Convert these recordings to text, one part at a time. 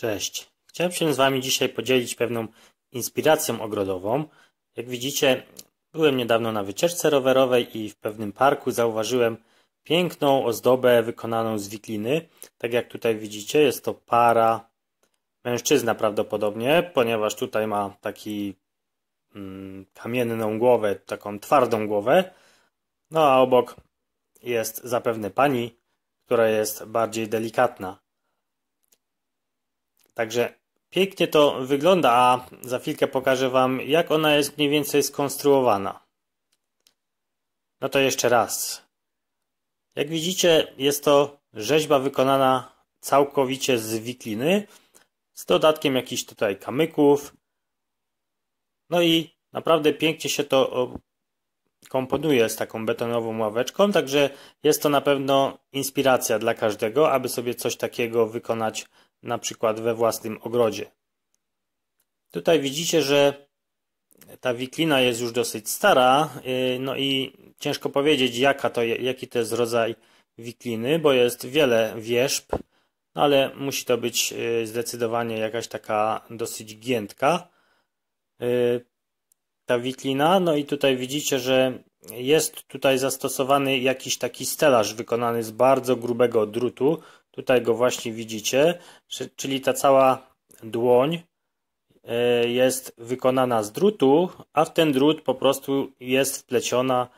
Cześć. Chciałem się z Wami dzisiaj podzielić pewną inspiracją ogrodową. Jak widzicie, byłem niedawno na wycieczce rowerowej i w pewnym parku zauważyłem piękną ozdobę wykonaną z wikliny. Tak jak tutaj widzicie, jest to para mężczyzna prawdopodobnie, ponieważ tutaj ma taki mm, kamienną głowę, taką twardą głowę. No a obok jest zapewne pani, która jest bardziej delikatna. Także pięknie to wygląda, a za chwilkę pokażę Wam, jak ona jest mniej więcej skonstruowana. No to jeszcze raz. Jak widzicie, jest to rzeźba wykonana całkowicie z wikliny, z dodatkiem jakichś tutaj kamyków. No i naprawdę pięknie się to komponuje z taką betonową ławeczką, także jest to na pewno inspiracja dla każdego, aby sobie coś takiego wykonać na przykład we własnym ogrodzie. Tutaj widzicie, że ta wiklina jest już dosyć stara, y, no i ciężko powiedzieć, jaka to, jaki to jest rodzaj wikliny, bo jest wiele wierzb, no ale musi to być y, zdecydowanie jakaś taka dosyć giętka y, ta wiklina. No i tutaj widzicie, że jest tutaj zastosowany jakiś taki stelaż wykonany z bardzo grubego drutu, Tutaj go właśnie widzicie, czyli ta cała dłoń e, jest wykonana z drutu, a w ten drut po prostu jest wpleciona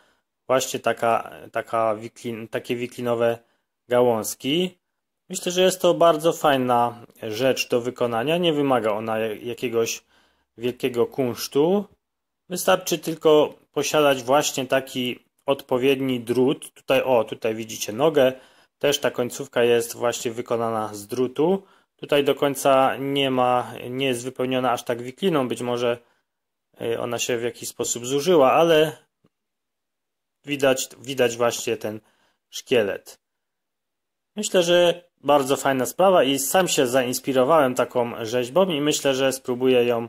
właśnie taka, taka wiklin, takie wiklinowe gałązki. Myślę, że jest to bardzo fajna rzecz do wykonania. Nie wymaga ona jakiegoś wielkiego kunsztu. Wystarczy tylko posiadać właśnie taki odpowiedni drut. Tutaj, o, tutaj widzicie nogę. Też ta końcówka jest właśnie wykonana z drutu. Tutaj do końca nie ma, nie jest wypełniona aż tak wikliną, być może y, ona się w jakiś sposób zużyła, ale widać, widać właśnie ten szkielet. Myślę, że bardzo fajna sprawa i sam się zainspirowałem taką rzeźbą i myślę, że spróbuję ją y,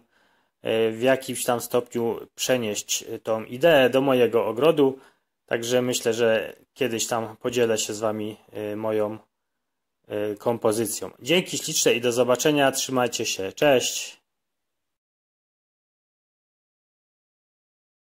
w jakimś tam stopniu przenieść tą ideę do mojego ogrodu. Także myślę, że kiedyś tam podzielę się z Wami y, moją y, kompozycją. Dzięki śliczne i do zobaczenia. Trzymajcie się. Cześć!